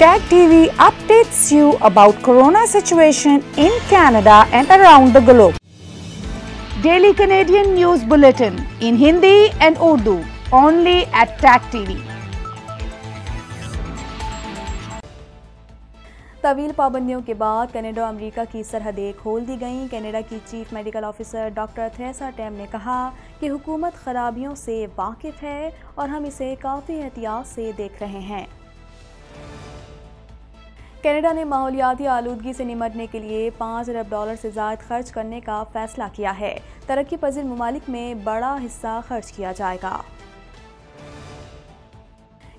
Tag TV updates you about corona situation in Canada and around the globe. Daily Canadian News Bulletin in Hindi and Urdu only at Tag TV. तवील पाबंदियों के बाद Canada और America की सरहदें खोल दी गईं Canada की chief medical officer doctor Theresa Tam ने कहा कि हुकूमत खराबियों से वाकिफ़ है और हम इसे काफ़ी एहतियात से देख रहे हैं कनाडा ने माहौलियाती आलूदगी से निमटने के लिए पाँच अरब डॉलर से ज़ायद खर्च करने का फैसला किया है तरक्की पजीर ममालिक में बड़ा हिस्सा खर्च किया जाएगा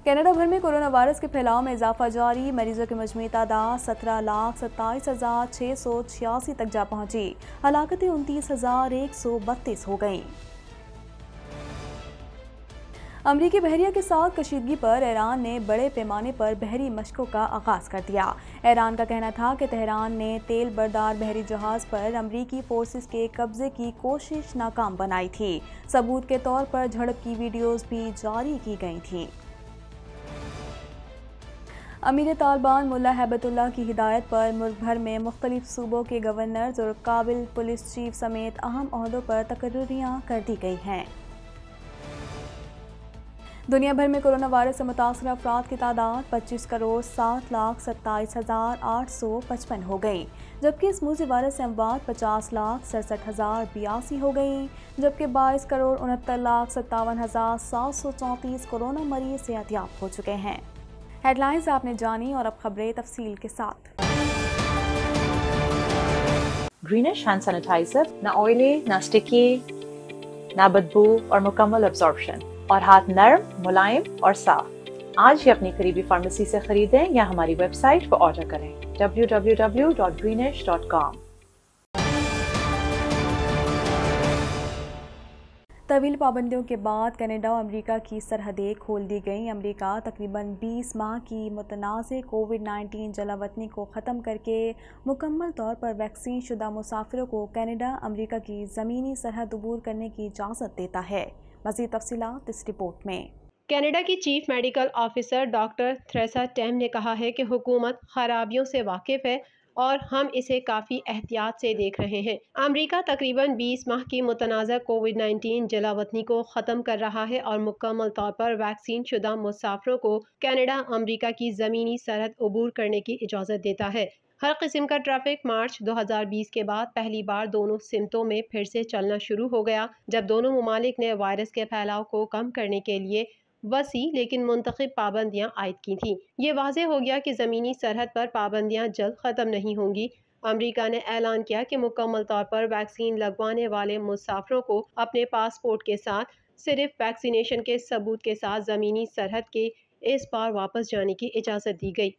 कनाडा भर में कोरोना वायरस के फैलाव में इजाफा जारी मरीजों की मजमू तादाद सत्रह लाख सत्ताईस हज़ार छः सौ छियासी तक जा पहुंची हलाकतें उनतीस हज़ार एक सौ बत्तीस हो गईं अमरीकी बहरिया के साथ कशीदगी पर ईरान ने बड़े पैमाने पर बहरी मशकों का आगाज़ कर दिया ईरान का कहना था कि तेहरान ने तेल बरदार बहरी जहाज़ पर अमरीकी फोर्सेस के कब्ज़े की कोशिश नाकाम बनाई थी सबूत के तौर पर झड़प की वीडियोज़ भी जारी की गई थी अमीर तालबान मुला हैबतुल्ला की हिदायत पर मुल्क भर में मुख्तलिफ सूबों के गवर्नर्स और काबिल पुलिस चीफ समेत अहम अहदों पर तकर्रियाँ कर दी गई हैं दुनिया भर में कोरोना वायरस से मुतासर अफराद की तादाद पच्चीस करोड़ सात लाख सत्ताईस हज़ार आठ सौ पचपन हो गई जबकि इस मूजी वायरस से अमवाद पचास लाख सड़सठ हज़ार बयासी हो गई जबकि बाईस करोड़ उनहत्तर लाख सत्तावन हज़ार सात सौ चौंतीस कोरोना मरीज सेहतियाब हो चुके हैं हेडलाइंस आपने जानी और अब खबरें तफसील के साथ ग्रीनिश हैंड सैनिटाइजर ना ऑयली ना स्टिकी ना बदबू और मुकम्मल अब्जॉर्बशन और हाथ नरम मुलायम और साफ आज ही अपनी करीबी फार्मेसी से खरीदें या हमारी वेबसाइट पर ऑर्डर करें www.greenish.com तवील पाबंदियों के बाद कनाडा और अमेरिका की सरहदें खोल दी गईं अमेरिका तकरीबन 20 माह की मुतनाज़ कोविड 19 जलावतनी को ख़त्म करके मुकम्मल तौर पर वैक्सीन शुदा मुसाफिरों को कनाडा अमेरिका की ज़मीनी सरहद दबूर करने की इजाज़त देता है मजीद तफसीत इस रिपोर्ट में कनाडा की chief medical officer doctor Theresa Tam ने कहा है कि हुकूमत खराबियों से वाकिफ़ है और हम इसे काफ़ी एहतियात से देख रहे हैं अमेरिका तकरीबन 20 माह की मुतनाज़ कोविड 19 जलावतनी को ख़त्म कर रहा है और मुकम्मल तौर पर वैक्सीन शुदा मुसाफरों को कनाडा अमेरिका की ज़मीनी सरहद अबूर करने की इजाज़त देता है हर किस्म का ट्रैफिक मार्च 2020 के बाद पहली बार दोनों सिमतों में फिर से चलना शुरू हो गया जब दोनों ममालिक ने वायरस के फैलाव को कम करने के लिए वसी लेकिन मुंतब पाबंदियाँ आयद की थीं ये वाज हो गया कि ज़मीनी सरहद पर पाबंदियाँ जल्द ख़त्म नहीं होंगी अमरीका ने ऐलान किया कि मुकम्मल तौर पर वैक्सीन लगवाने वाले मुसाफरों को अपने पासपोर्ट के साथ सिर्फ वैक्सीनेशन के सबूत के साथ ज़मीनी सरहद के इस बार वापस जाने की इजाज़त दी गई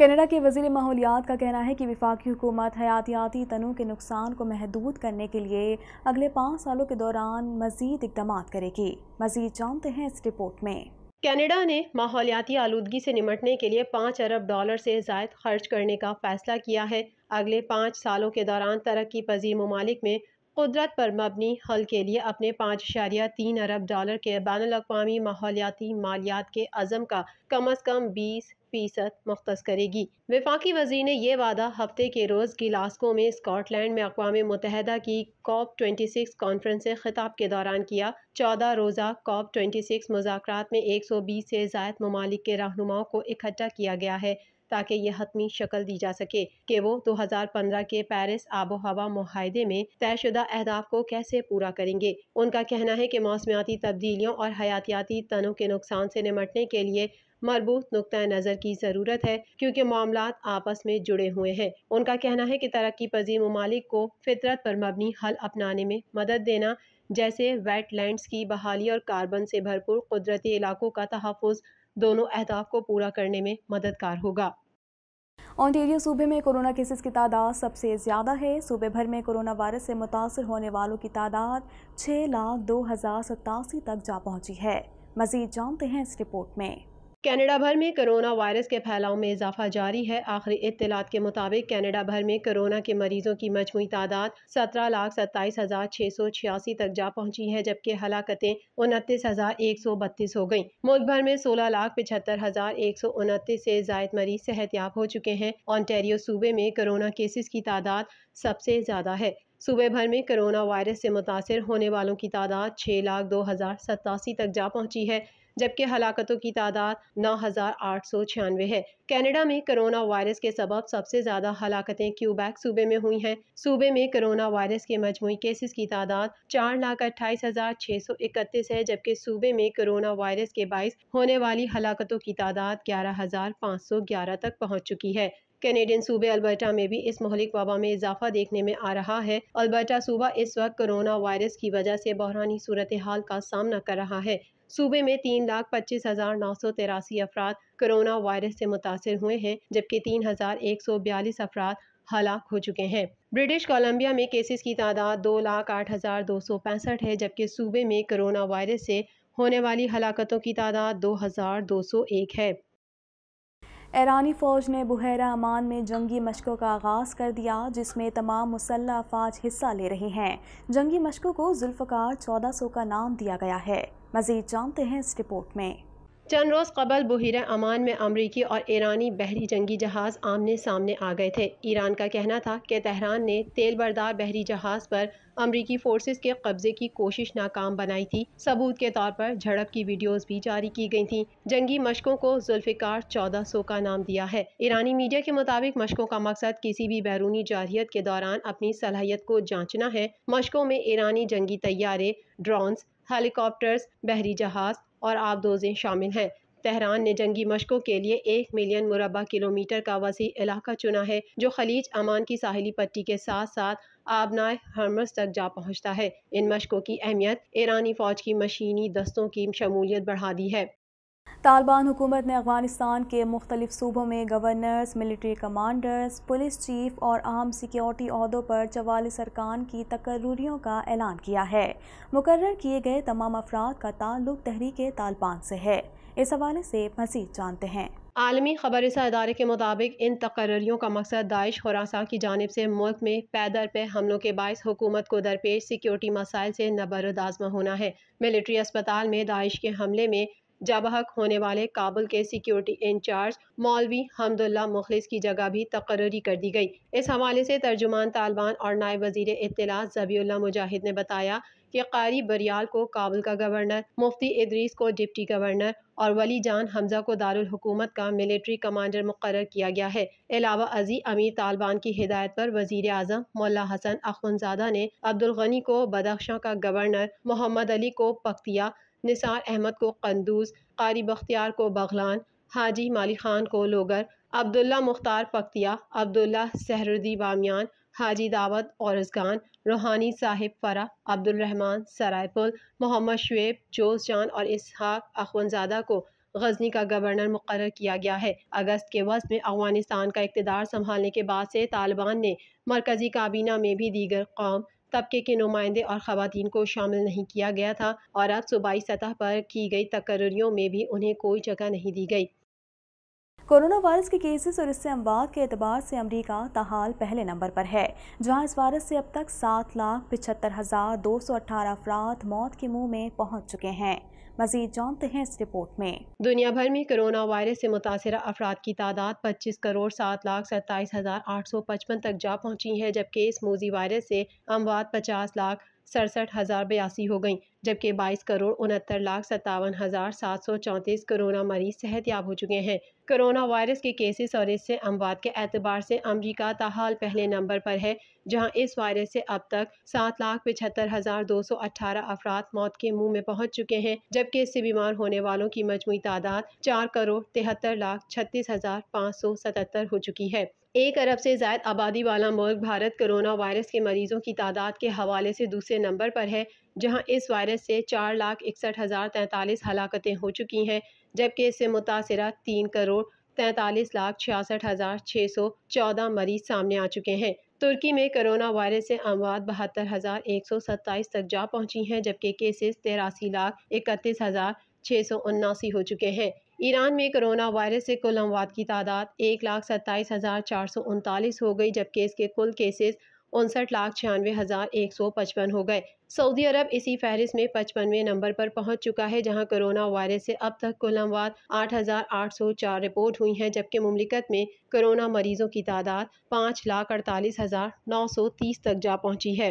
कनाडा के वजीर माहौलियात का कहना है कि विफाकी हुकूमत हयातियाती तनों के नुकसान को महदूद करने के लिए अगले पाँच सालों के दौरान मजीद इकदाम करेगी मजीद जानते हैं इस रिपोर्ट में कनाडा ने माहौलियाती आलूदगी से निमटने के लिए पाँच अरब डॉलर से जायद खर्च करने का फैसला किया है अगले पाँच सालों के दौरान तरक्की पजीर ममालिक में कुदरत पर मबनी हल के लिए अपने पाँच इशारिया तीन अरब डॉलर के बैन अवी माहौलियाती मालियात के अज़म का कम अज़ कम बीस फीसद मुख्त करेगी विफाकी वजीर ने यह वादा हफ्ते के रोज़ गिलास्को में स्कॉटलैंड में अकवा मुतहदा की कॉप ट्वेंटी सिक्स कॉन्फ्रेंस से खिताब के दौरान किया चौदह रोज़ा कॉप ट्वेंटी सिक्स मुजाकर में एक सौ बीस से जायद ममालिक के रहनुमाओं को इकट्ठा किया गया है ताकि यह हतमी शक्ल दी जा सके कि वो 2015 के पेरिस आबो हवा माहे में तयशुदा अहदाफ को कैसे पूरा करेंगे उनका कहना है कि मौसमियाती तब्दीलियों और हयातियाती तनों के नुकसान से निमटने के लिए मरबूत नुक़ नज़र की ज़रूरत है क्योंकि मामला आपस में जुड़े हुए हैं उनका कहना है कि तरक्की पजी ममालिक को फितरत पर मबनी हल अपनाने में मदद देना जैसे वेट लैंड्स की बहाली और कार्बन से भरपूर कुदरती इलाकों का तहफ़ दोनों अहदाफ को पूरा करने में मददगार होगा ऑन्टेरियो सूबे में कोरोना केसेस की तादाद सबसे ज़्यादा है सूबे भर में कोरोना वायरस से मुतासर होने वालों की तादाद छः लाख दो हज़ार सतासी तक जा पहुंची है मज़ीद जानते हैं इस रिपोर्ट में कनाडा भर में कोरोना वायरस के फैलाव में इजाफा जारी है आखिरी इतलात के मुताबिक कनाडा भर में कोरोना के मरीजों की मजमू तादाद सत्रह लाख सत्ताईस हज़ार छः सौ छियासी तक जा पहुंची है जबकि हलाकतें उनतीस हज़ार एक सौ बत्तीस हो गई मुल्क भर में सोलह लाख पिछहत्तर हज़ार एक सौ उनतीस से जायद मरीज सेहतियाब हो चुके हैं ऑनटेरियो सूबे में कोरोना केसेस की तादाद सबसे ज़्यादा है सूबे भर में कोरोना वायरस से मुतासर होने वालों की तादाद छः लाख दो हज़ार सतासी तक जा पहुंची है जबकि हलाकतों की तादाद नौ हज़ार आठ सौ छियानवे है कनाडा में कोरोना वायरस के सबब सबसे ज़्यादा हलाकतें क्यूबैक सूबे में हुई हैं सूबे में कोरोना वायरस के मजमू केसेस की तादाद चार लाख अट्ठाईस हज़ार छह सौ इकतीस है जबकि सूबे में कोरोना वायरस के बायस होने वाली हलाकतों की तादाद ग्यारह हज़ार पाँच सौ ग्यारह तक पहुँच चुकी है कैनेडियन सूबे अल्बर्टा में भी इस मोहलिक वबा में इजाफा देखने में आ रहा है अल्बर्टा सूबा इस वक्त कोरोना वायरस की वजह से बहरानी सूरत हाल का सामना कर रहा है सूबे में तीन लाख पच्चीस हजार नौ सौ तिरासी अफराद कोरोना वायरस से मुतासर हुए हैं जबकि तीन हजार एक सौ बयालीस अफराद हलाक हो चुके हैं ब्रिटिश कोलंबिया में केसेस की तादाद दो लाख आठ हजार दो सौ पैंसठ है जबकि सूबे में कोरोना वायरस से होने वाली हलाकतों की तादाद दो हजार दो सौ एक है ईरानी फ़ौज ने बुहरा अमान में जंगी मशकों का आगाज़ कर दिया जिसमें तमाम मुसल्ह अफवाज हिस्सा ले रहे हैं जंगी मशकों को जुल्फकार चौदह सौ का नाम दिया गया है मजीद जानते हैं इस रिपोर्ट में चंद रोज़ कबल बहिर अमान में अमरीकी और ईरानी बहरी जंगी जहाज़ आमने सामने आ गए थे ईरान का कहना था कि तहरान ने तेल बरदार बहरी जहाज़ पर अमरीकी फोर्सेस के कब्जे की कोशिश नाकाम बनाई थी सबूत के तौर पर झड़प की वीडियोस भी जारी की गई थी जंगी मशकों को जुल्फिकार चौदह सौ का नाम दिया है ईरानी मीडिया के मुताबिक मशकों का मकसद किसी भी बैरूनी जारहियत के दौरान अपनी सलाहियत को जाँचना है मशकों में ईरानी जंगी तैयारे ड्रोन्स हेलीकॉप्टर्स बहरी जहाज और आबदोजें शामिल हैं तहरान ने जंगी मशकों के लिए एक मिलियन मुरबा किलोमीटर का वसी इलाका चुना है जो खलीज अमान की साहली पट्टी के साथ साथ आबनाए हरमस तक जा पहुंचता है इन मशकों की अहमियत ईरानी फ़ौज की मशीनी दस्तों की शमूलियत बढ़ा दी है तालिबान हुकूमत ने अफगानिस्तान के मुख्तलिफ सूबों में governors military commanders police chief और आम सिक्योरिटी अहदों पर चवालीस अरकान की तकर्रियों का ऐलान किया है मुकर किए गए तमाम अफराद का ताल्लुक तहरीक तालिबान से है इस हवाले से मजीद जानते हैं आलमी खबर इदारे के मुताबिक इन तकर्रियों का मकसद दाइश खुरासा की जानब से मुल्क में पैदर पे हमलों के बायस हुकूमत को दरपेश सिक्योरिटी मसाइल से नबरदाजमा होना है मिलिट्री अस्पताल में दाइश के हमले में हक होने वाले काबुल के सिक्योरिटी इंचार्ज मौलवी हमदुल्ला मुखलिस की जगह भी तकर्री कर दी गई इस हवाले से तर्जुमान तालिबान और नायब वजीर इतला जबी मुजाहिद ने बताया कि कारी बरियाल को काबुल का गवर्नर मुफ्ती इदरीस को डिप्टी गवर्नर और वली जान हमजा को दारुल हुकूमत का मिलिट्री कमांडर मुकर किया गया है अलावा अजी अमीर तालिबान की हिदायत पर वजीर अजम मौला हसन अखुनजादा ने अब्दुल गनी को बदख्शा का गवर्नर मोहम्मद अली को पख्तिया निसार अहमद को कंदूज कारी बख्तियार को बगलान हाजी माली खान को लोगर अब्दुल्ला मुख्तार पक्तिया अब्दुल्ला सहरुद्दी बामियान हाजी दावत औरजगान रूहानी साहिब फ़रा अब्दुलरहमान सरायपुल मोहम्मद शुएब जोस जान और इसहाक अखवनजादा को गजनी का गवर्नर मुकर किया गया है अगस्त के वस्त में अफगानिस्तान का इकतदार संभालने के बाद से तालिबान ने मरकज़ी काबीना में भी दीगर कौम तबके के नुमाइंदे और ख़वान को शामिल नहीं किया गया था और अब सूबाई सतह पर की गई तकर्रियों में भी उन्हें कोई जगह नहीं दी गई कोरोना वायरस के केसेस और इससे अमवात के अतबार से अमरीका तहाल पहले नंबर पर है जहां इस वायरस से अब तक सात लाख पिछहत्तर हज़ार दो सौ अठारह अफराद मौत के मुंह में पहुंच चुके हैं मजीद जानते हैं इस रिपोर्ट में दुनिया भर में कोरोना वायरस से मुतासर अफराद की तादाद पच्चीस करोड़ सात लाख सत्ताईस हज़ार आठ सौ पचपन तक जा पहुंची है जबकि इस मोजी वायरस से अमवात पचास लाख सड़सठ हज़ार बयासी हो गई जबकि बाईस करोड़ उनहत्तर लाख सत्तावन हज़ार सात सौ चौंतीस कोरोना मरीज सेहतियाब हो चुके हैं कोरोना वायरस के केसेस और इससे अमवात के एतबार से अमरीका ताहाल पहले नंबर पर है जहां इस वायरस से अब तक सात लाख पिछहत्तर हज़ार दो सौ अठारह अफराद मौत के मुंह में पहुंच चुके हैं जबकि इससे बीमार होने वालों की मजमू तादाद चार करोड़ तिहत्तर लाख छत्तीस हज़ार पाँच सौ सतहत्तर हो चुकी है एक अरब से जायद आबादी वाला मुल्क भारत कोरोना वायरस के मरीजों की तादाद के हवाले से दूसरे नंबर पर है जहां इस वायरस से चार लाख इकसठ हज़ार तैंतालीस हलाकतें हो चुकी हैं जबकि इससे मुतासर तीन करोड़ तैंतालीस लाख छियासठ हज़ार छः सौ चौदह मरीज सामने आ चुके हैं तुर्की में कोरोना वायरस से अमवात बहत्तर हज़ार एक सौ सत्ताईस तक जा पहुँची हैं जबकि केसेस तिरासी लाख इकतीस हज़ार छः सौ उन्नासी हो चुके हैं ईरान में कोरोना वायरस से कुल अमवात की तादाद एक लाख सत्ताईस हज़ार चार सौ उनतालीस हो गई जबकि इसके कुल केसेस उनसठ लाख छियानवे हज़ार एक सौ पचपन हो गए सऊदी अरब इसी फहरिस्त में पचपनवें नंबर पर पहुंच चुका है जहां कोरोना वायरस से अब तक कुल अमवात आठ हज़ार आठ सौ चार रिपोर्ट हुई हैं जबकि ममलिकत में कोरोना मरीजों की तादाद पाँच लाख अड़तालीस हज़ार नौ सौ तीस तक जा पहुंची है